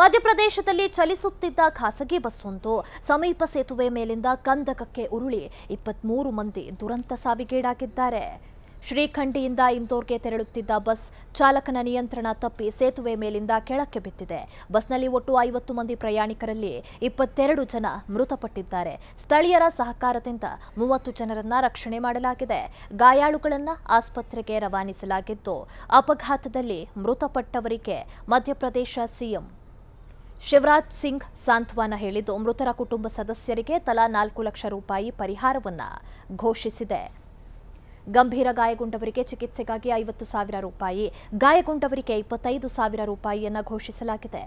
ಮಧ್ಯಪ್ರದೇಶದಲ್ಲಿ ಚಲಿಸುತ್ತಿದ್ದ ಖಾಸಗಿ ಬಸ್ಸೊಂದು ಸಮೀಪ ಸೇತುವೆ ಮೇಲಿಂದ ಕಂದಕಕ್ಕೆ ಉರುಳಿ ಇಪ್ಪತ್ಮೂರು ಮಂದಿ ದುರಂತ ಸಾವಿಗೀಡಾಗಿದ್ದಾರೆ ಶ್ರೀಖಂಡಿಯಿಂದ ಇಂದೋರ್ಗೆ ತೆರಳುತ್ತಿದ್ದ ಬಸ್ ಚಾಲಕನ ನಿಯಂತ್ರಣ ತಪ್ಪಿ ಸೇತುವೆ ಮೇಲಿಂದ ಕೆಳಕ್ಕೆ ಬಿತ್ತಿದೆ ಬಸ್ನಲ್ಲಿ ಒಟ್ಟು ಐವತ್ತು ಮಂದಿ ಪ್ರಯಾಣಿಕರಲ್ಲಿ ಇಪ್ಪತ್ತೆರಡು ಜನ ಮೃತಪಟ್ಟಿದ್ದಾರೆ ಸ್ಥಳೀಯರ ಸಹಕಾರದಿಂದ ಮೂವತ್ತು ಜನರನ್ನ ರಕ್ಷಣೆ ಮಾಡಲಾಗಿದೆ ಗಾಯಾಳುಗಳನ್ನು ಆಸ್ಪತ್ರೆಗೆ ರವಾನಿಸಲಾಗಿದ್ದು ಅಪಘಾತದಲ್ಲಿ ಮೃತಪಟ್ಟವರಿಗೆ ಮಧ್ಯಪ್ರದೇಶ ಸಿಎಂ ಶಿವರಾಜ್ ಸಿಂಗ್ ಸಾಂತ್ವನ ಹೇಳಿದ್ದು ಮೃತರ ಕುಟುಂಬ ಸದಸ್ಯರಿಗೆ ತಲಾ ನಾಲ್ಕು ಲಕ್ಷ ರೂಪಾಯಿ ಪರಿಹಾರವನ್ನು ಘೋಷಿಸಿದೆ ಗಂಭೀರ ಗಾಯಗೊಂಡವರಿಗೆ ಚಿಕಿತ್ಸೆಗಾಗಿ ಐವತ್ತು ಸಾವಿರ ರೂಪಾಯಿ ಗಾಯಗೊಂಡವರಿಗೆ ಇಪ್ಪತ್ತೈದು ಸಾವಿರ ರೂಪಾಯಿಯನ್ನು ಘೋಷಿಸಲಾಗಿದೆ